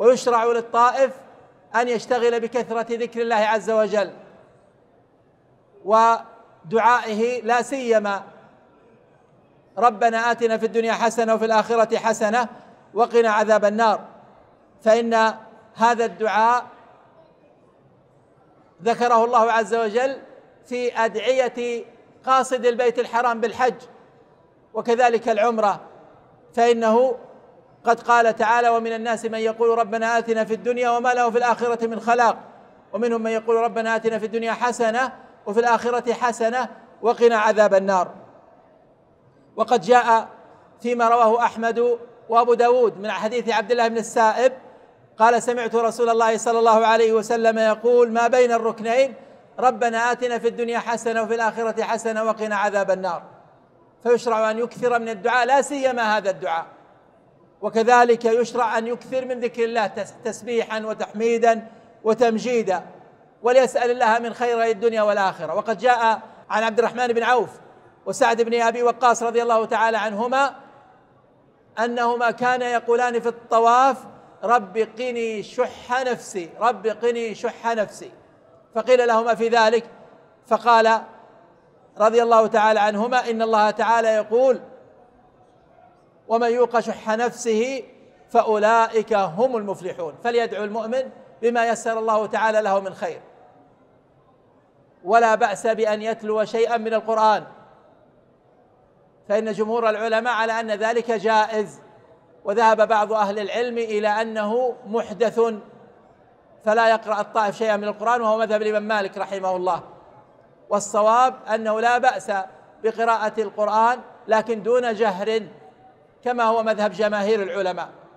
ويشرع للطائف أن يشتغل بكثرة ذكر الله عز وجل ودعائه لا سيما ربنا آتنا في الدنيا حسنة وفي الآخرة حسنة وقنا عذاب النار فإن هذا الدعاء ذكره الله عز وجل في أدعية قاصد البيت الحرام بالحج وكذلك العمرة فإنه قد قال تعالى ومن الناس من يقول ربنا آتنا في الدنيا وما له في الآخرة من خلاق ومنهم من يقول ربنا آتنا في الدنيا حسنة وفي الآخرة حسنة وقنا عذاب النار وقد جاء فيما رواه أحمد وأبو داود من حديث عبد الله بن السائب قال سمعت رسول الله صلى الله عليه وسلم يقول ما بين الركنين ربنا آتنا في الدنيا حسنة وفي الآخرة حسنة وقنا عذاب النار فيشرع أن يكثر من الدعاء لا سيما هذا الدعاء وكذلك يشرع أن يكثر من ذكر الله تسبيحا وتحميدا وتمجيدا وليسأل الله من خير الدنيا والآخرة وقد جاء عن عبد الرحمن بن عوف وسعد بن أبي وقاص رضي الله تعالى عنهما أنهما كانا يقولان في الطواف رب قني شح نفسي رب قني شح نفسي فقيل لهما في ذلك فقال رضي الله تعالى عنهما إن الله تعالى يقول ومن يوق شح نفسه فأولئك هم المفلحون فليدعو المؤمن بما يسر الله تعالى له من خير ولا بأس بأن يتلو شيئا من القرآن فإن جمهور العلماء على أن ذلك جائز وذهب بعض أهل العلم إلى أنه محدث فلا يقرأ الطائف شيئا من القرآن وهو مذهب الإمام مالك رحمه الله والصواب أنه لا بأس بقراءة القرآن لكن دون جهر كما هو مذهب جماهير العلماء